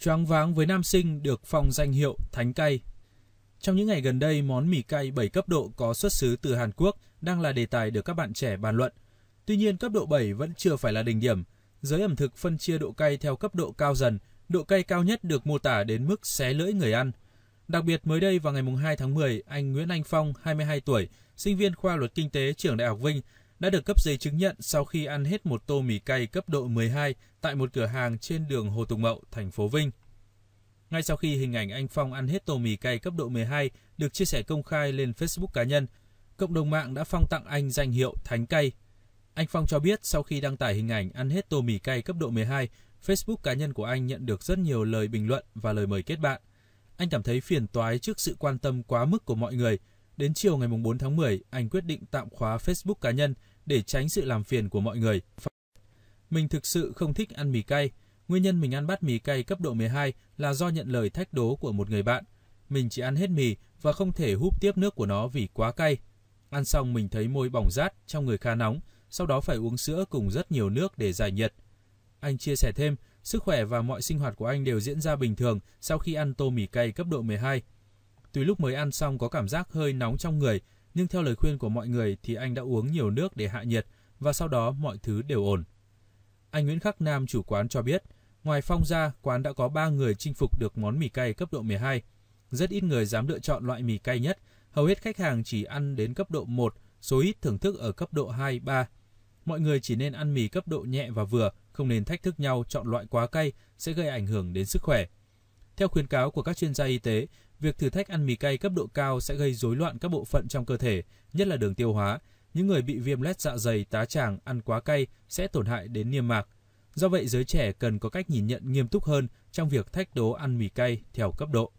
choáng váng với nam sinh được phong danh hiệu Thánh Cay. Trong những ngày gần đây, món mì cay 7 cấp độ có xuất xứ từ Hàn Quốc đang là đề tài được các bạn trẻ bàn luận. Tuy nhiên, cấp độ 7 vẫn chưa phải là đỉnh điểm. Giới ẩm thực phân chia độ cay theo cấp độ cao dần, độ cay cao nhất được mô tả đến mức xé lưỡi người ăn. Đặc biệt mới đây vào ngày 2 tháng 10, anh Nguyễn Anh Phong, 22 tuổi, sinh viên khoa luật kinh tế trường Đại học Vinh, đã được cấp giấy chứng nhận sau khi ăn hết một tô mì cay cấp độ 12 tại một cửa hàng trên đường Hồ Tùng Mậu, thành phố Vinh. Ngay sau khi hình ảnh anh Phong ăn hết tô mì cay cấp độ 12 được chia sẻ công khai lên Facebook cá nhân, cộng đồng mạng đã phong tặng anh danh hiệu Thánh Cay. Anh Phong cho biết sau khi đăng tải hình ảnh ăn hết tô mì cay cấp độ 12, Facebook cá nhân của anh nhận được rất nhiều lời bình luận và lời mời kết bạn. Anh cảm thấy phiền toái trước sự quan tâm quá mức của mọi người. Đến chiều ngày 4 tháng 10, anh quyết định tạm khóa Facebook cá nhân – để tránh sự làm phiền của mọi người. Mình thực sự không thích ăn mì cay. Nguyên nhân mình ăn bát mì cay cấp độ 12 là do nhận lời thách đố của một người bạn. Mình chỉ ăn hết mì và không thể húp tiếp nước của nó vì quá cay. Ăn xong mình thấy môi bỏng rát, trong người khá nóng, sau đó phải uống sữa cùng rất nhiều nước để giải nhiệt. Anh chia sẻ thêm, sức khỏe và mọi sinh hoạt của anh đều diễn ra bình thường sau khi ăn tô mì cay cấp độ 12. Tuy lúc mới ăn xong có cảm giác hơi nóng trong người, nhưng theo lời khuyên của mọi người thì anh đã uống nhiều nước để hạ nhiệt và sau đó mọi thứ đều ổn. Anh Nguyễn Khắc Nam chủ quán cho biết, ngoài Phong ra, quán đã có 3 người chinh phục được món mì cay cấp độ 12. Rất ít người dám lựa chọn loại mì cay nhất, hầu hết khách hàng chỉ ăn đến cấp độ 1, số ít thưởng thức ở cấp độ 2, 3. Mọi người chỉ nên ăn mì cấp độ nhẹ và vừa, không nên thách thức nhau chọn loại quá cay sẽ gây ảnh hưởng đến sức khỏe. Theo khuyến cáo của các chuyên gia y tế, việc thử thách ăn mì cay cấp độ cao sẽ gây rối loạn các bộ phận trong cơ thể, nhất là đường tiêu hóa. Những người bị viêm loét dạ dày, tá tràng, ăn quá cay sẽ tổn hại đến niêm mạc. Do vậy, giới trẻ cần có cách nhìn nhận nghiêm túc hơn trong việc thách đố ăn mì cay theo cấp độ.